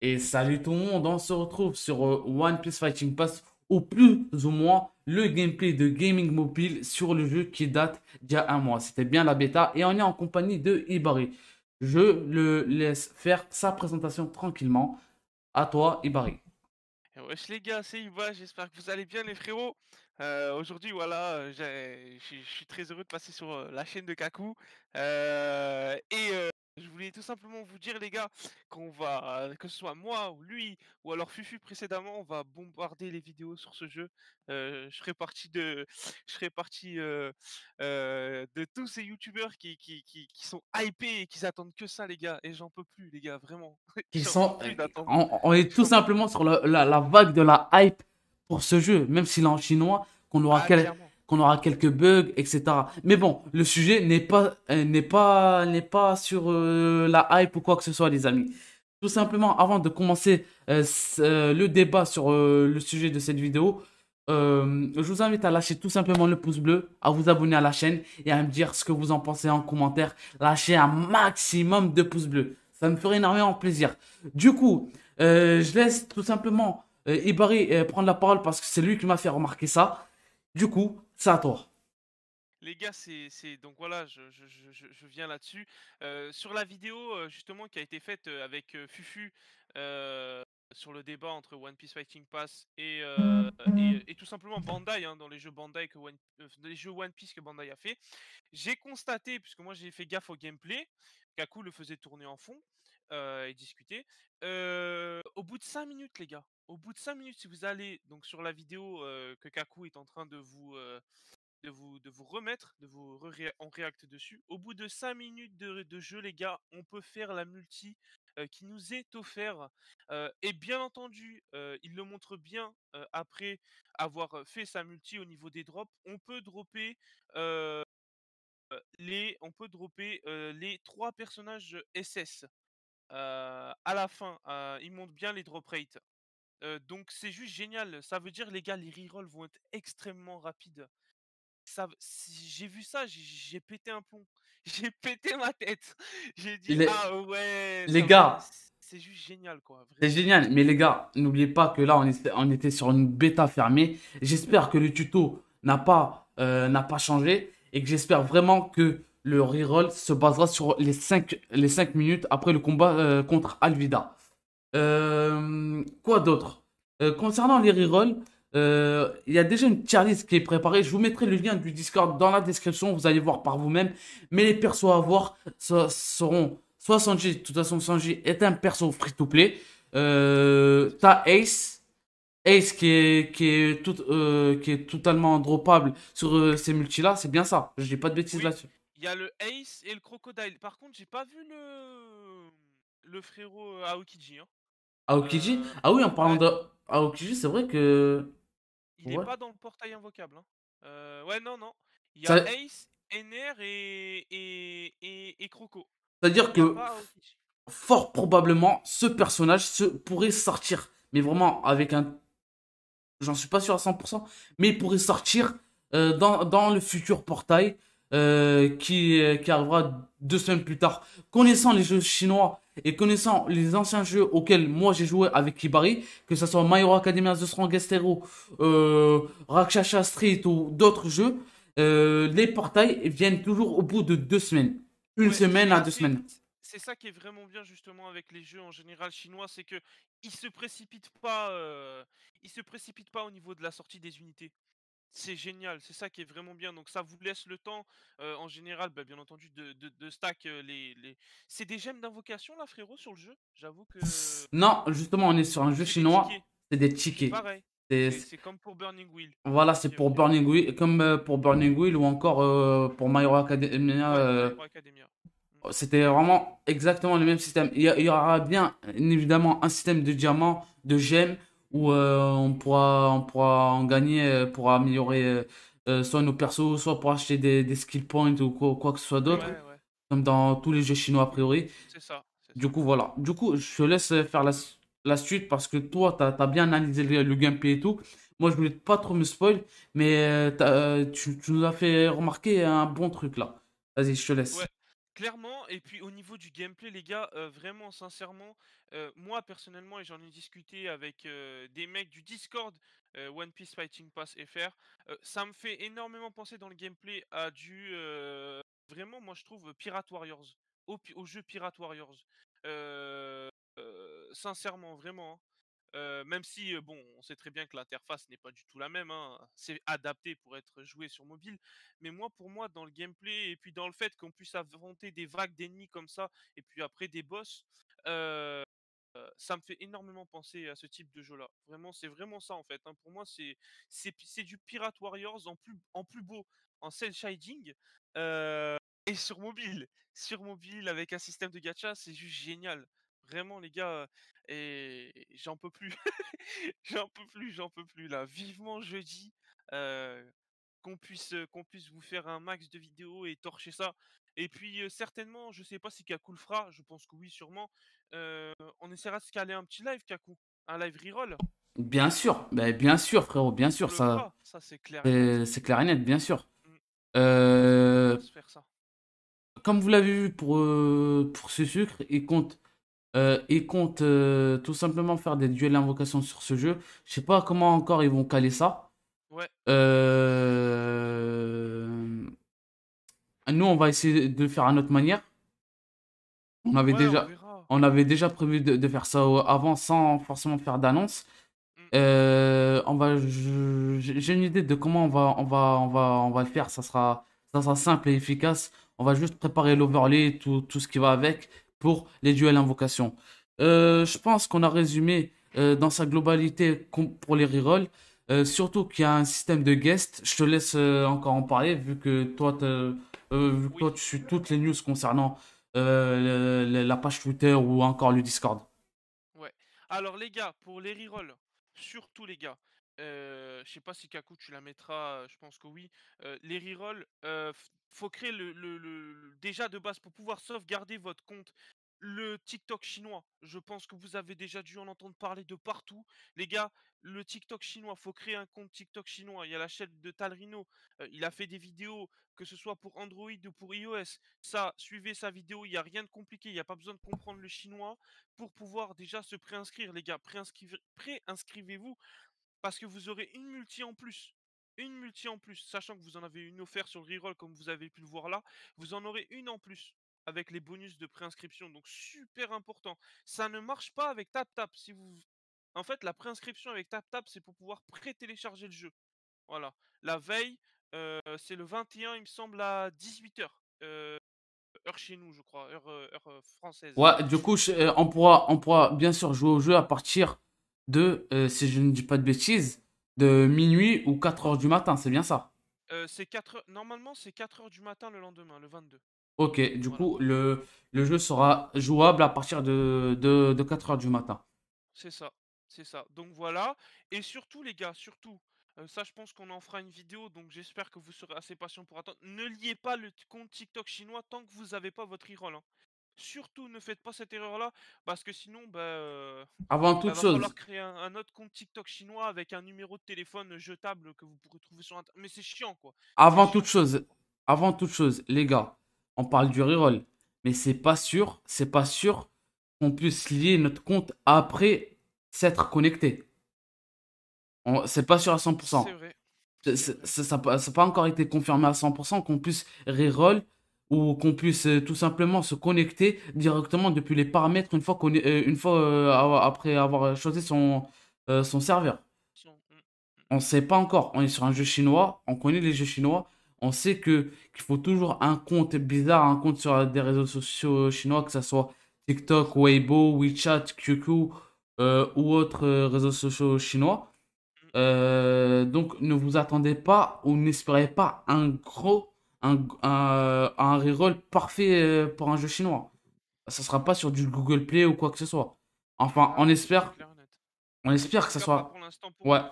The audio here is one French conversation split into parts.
Et salut tout le monde, on se retrouve sur euh, One Piece Fighting Pass ou plus ou moins le gameplay de Gaming Mobile sur le jeu qui date d'il y a un mois. C'était bien la bêta et on est en compagnie de Ibari. Je le laisse faire sa présentation tranquillement. À toi Ibari. Eh wesh les gars, c'est Iba, j'espère que vous allez bien les frérots. Euh, aujourd'hui, voilà, je suis très heureux de passer sur euh, la chaîne de Kaku. et je voulais tout simplement vous dire, les gars, qu'on va, euh, que ce soit moi ou lui ou alors Fufu précédemment, on va bombarder les vidéos sur ce jeu. Euh, je serai parti de, je serai parti euh, de tous ces youtubeurs qui, qui, sont hypés et qui attendent que ça, les gars. Et j'en peux plus, les gars, vraiment. Ils sont, on, est tout simplement sur la, vague de la hype pour ce jeu, même s'il est en chinois, qu'on aura ah, qu'on aura quelques bugs, etc. Mais bon, le sujet n'est pas, euh, n'est pas, n'est pas sur euh, la hype ou quoi que ce soit, les amis. Tout simplement, avant de commencer euh, le débat sur le sujet de cette vidéo, je vous invite à lâcher tout simplement le pouce bleu, à vous abonner à la chaîne et à me dire ce que vous en pensez en commentaire. Lâchez un maximum de pouces bleus. Ça me ferait énormément plaisir. Du coup, je laisse tout simplement Ibari prendre la parole parce que c'est lui qui m'a fait remarquer ça. Du coup, ça à toi. Les gars, c'est donc voilà, je, viens là-dessus. Euh, sur la vidéo euh, justement qui a été faite euh, avec Fufu sur le débat entre One Piece Fighting Pass et, tout simplement Bandai hein, dans les jeux Bandai que One, les jeux One Piece que Bandai a fait, j'ai constaté puisque moi j'ai fait gaffe au gameplay, Kaku le faisait tourner en fond. Euh, et discuter. Euh, au bout de 5 minutes, les gars, au bout de 5 minutes, si vous allez donc sur la vidéo euh, que Kaku est en train de vous, de vous, de vous remettre, de vous en react dessus. Au bout de 5 minutes de, jeu, les gars, on peut faire la multi qui nous est offerte. et bien entendu, il le montre bien après avoir fait sa multi au niveau des drops. On peut dropper. les, on peut dropper les trois personnages SS. Euh, à la fin, euh, il monte bien les drop rates. Euh, donc c'est juste génial. Ça veut dire les gars, les rerolls vont être extrêmement rapides. J'ai vu ça, j'ai pété un pont J'ai pété ma tête. J'ai dit, ah les... ouais. gars. c'est juste génial quoi. C'est génial, mais les gars, n'oubliez pas que là on était, sur une bêta fermée. J'espère que le tuto n'a pas, n'a pas changé et que j'espère vraiment que le reroll se basera sur les 5, les minutes après le combat euh, contre Alvida. Euh, quoi d'autre euh, Concernant les rerolls, il y a déjà une tier list qui est préparée. Je vous mettrai le lien du Discord dans la description, vous allez voir par vous-même. Mais les persos à voir seront soit Sanji, de toute façon Sanji est un perso free-to-play. T'as Ace, Ace qui est, qui est, tout, qui est totalement dropable sur ces multis là, c'est bien ça. Je dis pas de bêtises là-dessus. Il y a le Ace et le Crocodile. Par contre, j'ai pas vu le le frérot euh, Aokiji. Hein. Aokiji euh, Ah oui, en parlant de Aokiji, c'est vrai que. Il n'est pas dans le portail invocable. Hein. Euh, ouais, non, non. Il y a Ace, ener et, et, et, Croco. C'est-à-dire que fort probablement ce personnage se pourrait sortir. Mais vraiment, avec un. J'en suis pas sûr à 100%, mais il pourrait sortir dans, dans, le futur portail euh, qui, euh, qui arrivera deux semaines plus tard. Connaissant les jeux chinois et connaissant les anciens jeux auxquels moi j'ai joué avec Kibari, que ce soit My Hero Academia, The Strongest Hero, euh, Rakshasha Street ou d'autres jeux, euh, les portails viennent toujours au bout de deux semaines. Une semaine à deux semaines. C'est ça qui est vraiment bien justement avec les jeux en général chinois, c'est que ils se précipitent pas, ils se précipitent pas au niveau de la sortie des unités c'est génial, c'est ça qui est vraiment bien. Donc ça vous laisse le temps, en général, bah, bien entendu, de, stack les, C'est des gemmes d'invocation là, frérot, sur le jeu J'avoue que... Non, justement, on est sur un jeu chinois, c'est des tickets. Pareil. C'est comme pour Burning Wheel. Voilà, c'est pour Burning Wheel, comme pour Burning Wheel ou encore pour My Hero Academia. Mmh. Oh, c'était vraiment exactement le même système. Il y, aura bien évidemment un système de diamants, de gemmes, où euh, on, pourra, on pourra en gagner euh, pour améliorer euh, soit nos persos, soit pour acheter des, skill points ou quoi, que ce soit d'autre. Comme dans tous les jeux chinois a priori. Du coup, voilà. Du coup, je te laisse faire la, suite parce que toi, tu as, bien analysé le, gameplay et tout. Moi, je voulais pas trop me spoil, mais tu, nous as fait remarquer un bon truc là. Vas-y, je te laisse. Clairement, et puis au niveau du gameplay, les gars, euh, vraiment, sincèrement, euh, moi personnellement, et j'en ai discuté avec euh, des mecs du Discord One Piece Fighting Pass FR, ça me fait énormément penser dans le gameplay à du. vraiment, moi je trouve Pirate Warriors, au, au jeu Pirate Warriors. sincèrement, vraiment. Hein. Euh, même si, euh, bon, on sait très bien que l'interface n'est pas du tout la même, hein, c'est adapté pour être joué sur mobile, mais moi, pour moi, dans le gameplay, et puis dans le fait qu'on puisse affronter des vagues d'ennemis comme ça, et puis après des boss, euh, ça me fait énormément penser à ce type de jeu-là. Vraiment, c'est vraiment ça, en fait. Hein. Pour moi, c'est du Pirate Warriors en plus, en plus beau, en cel shading. et sur mobile, sur mobile avec un système de gacha, c'est juste génial. Vraiment, les gars, et j'en peux plus. j'en peux plus, j'en peux plus là. Vivement jeudi dis qu'on puisse qu'on puisse vous faire un max de vidéos et torcher ça. Et puis certainement, je sais pas si Kaku le fera, je pense que oui sûrement. on essaiera de se caler un petit live Kaku, un live reroll. Bien sûr, bah, bien sûr frérot, bien sûr ça. ça c'est clair. C'est clair et net, bien sûr. Mmh. Euh, comme vous l'avez vu pour, pour ce sucre, il compte ils euh, comptent euh, tout simplement faire des duels d'invocation sur ce jeu. Je sais pas comment encore ils vont caler ça. Euh, nous, on va essayer de le faire à notre manière. On avait déjà, on, avait déjà prévu de, faire ça avant sans forcément faire d'annonce. Mm. on va, j'ai une idée de comment on va, on va, on va, on va le faire. Ça sera, ça sera simple et efficace. On va juste préparer l'overlay, tout, tout ce qui va avec pour les duels invocation. Euh, je pense qu'on a résumé euh, dans sa globalité pour les rerolls. Euh, surtout qu'il y a un système de guest. Je te laisse encore en parler vu que toi, tu suis toutes les news concernant la page Twitter ou encore le Discord. Ouais. Alors les gars, pour les rerolls, surtout les gars, euh, je sais pas si Kaku tu la mettras, je pense que oui. Euh, les rerolls, euh, faut créer le, déjà de base pour pouvoir sauvegarder votre compte. Le TikTok chinois, je pense que vous avez déjà dû en entendre parler de partout. Les gars, le TikTok chinois, faut créer un compte TikTok chinois. Il y a la chaîne de Talrino, euh, il a fait des vidéos, que ce soit pour Android ou pour iOS. Ça, suivez sa vidéo, il n'y a rien de compliqué, il n'y a pas besoin de comprendre le chinois pour pouvoir déjà se préinscrire, les gars. Préinscrivez-vous parce que vous aurez une multi en plus. Une multi en plus, sachant que vous en avez une offerte sur le reroll comme vous avez pu le voir là, vous en aurez une en plus avec les bonus de préinscription, donc super important. Ça ne marche pas avec TAPTAP. Si vous, en fait, la préinscription avec TAPTAP. c'est pour pouvoir pré-télécharger le jeu. Voilà. La veille, euh, c'est le 21, il me semble, à 18h. Euh, heure chez nous, je crois, heure, euh, française. Ouais, du coup, pourra, on pourra bien sûr jouer au jeu à partir de, euh, si je ne dis pas de bêtises, de minuit ou 4 heures du matin, c'est bien ça euh, c'est Normalement, c'est 4 heures du matin le lendemain, le 22. Ok, du coup, le, le jeu sera jouable à partir de, de, de 4 heures du matin. C'est ça, c'est ça. Donc voilà. Et surtout, les gars, surtout, euh, ça, je pense qu'on en fera une vidéo, donc j'espère que vous serez assez patient pour attendre. Ne liez pas le compte TikTok chinois tant que vous n'avez pas votre e-roll. Hein. Surtout ne faites pas cette erreur-là, parce que sinon, bah, euh, avant toute va créer un, autre compte TikTok chinois avec un numéro de téléphone jetable que vous pourrez trouver sur Internet. Mais c'est chiant, quoi. Avant toute chose, avant toute chose, les gars, on parle du reroll, mais c'est pas sûr, c'est pas sûr qu'on puisse lier notre compte après s'être connecté. C'est pas sûr à 100%. C'est vrai. ça n'a pas encore été confirmé à 100% qu'on puisse reroll ou qu'on puisse euh, tout simplement se connecter directement depuis les paramètres une fois, qu'on euh, une fois euh, après avoir choisi son, son serveur. Mm, mm. On ne sait pas encore. On est sur un jeu chinois, on connaît les jeux chinois, on sait que qu'il faut toujours un compte bizarre, un compte sur des réseaux sociaux chinois, que ce soit TikTok, Weibo, WeChat, QQ ou autres réseaux sociaux chinois. Mm. donc ne vous attendez pas ou n'espérez pas un gros un, un, reroll parfait euh, pour un jeu chinois. Ça sera pas sur du Google Play ou quoi que ce soit. Enfin, ah, on espère. On espère que ça soit. Pour ouais. Hein.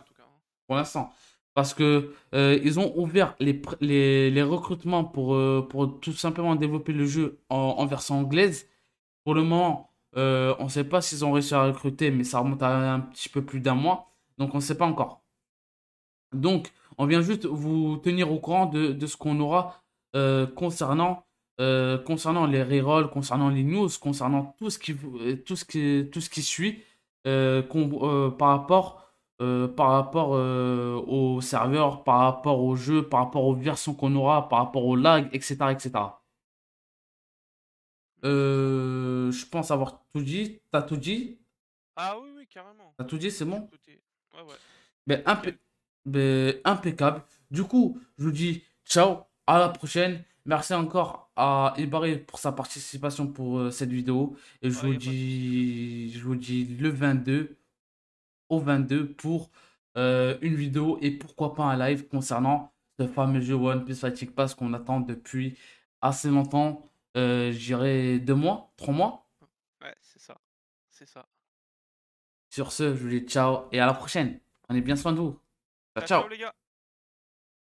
Pour l'instant. Parce que euh, ils ont ouvert les, les, recrutements pour, euh, pour tout simplement développer le jeu en, version anglaise. Pour le moment, on ne sait pas s'ils ont réussi à recruter, mais ça remonte à un petit peu plus d'un mois. Donc on ne sait pas encore. Donc, on vient juste vous tenir au courant de, ce qu'on aura euh, concernant, euh, concernant les rerolls, concernant les news, concernant tout ce qui, euh, tout ce qui, tout ce qui suit par rapport, par rapport au serveur, par rapport au jeu, par rapport aux versions qu'on aura, par rapport aux lags, etc. etc. je pense avoir tout dit. T'as tout dit Ah oui, oui, carrément. T'as tout dit, c'est bon ouais, Mais ben, un peu... Ben, impeccable. Du coup, je vous dis ciao, à la prochaine. Merci encore à Ibarri pour sa participation pour euh, cette vidéo. Et je, vous dis, je vous dis le 22 au 22 pour euh, une vidéo et pourquoi pas un live concernant ce fameux jeu One Piece Fatigue Pass qu'on attend depuis assez longtemps. Euh, j'irai deux mois, trois mois. c'est ça. C'est ça. Sur ce, je vous dis ciao et à la prochaine. Prenez bien soin de vous. Ciao,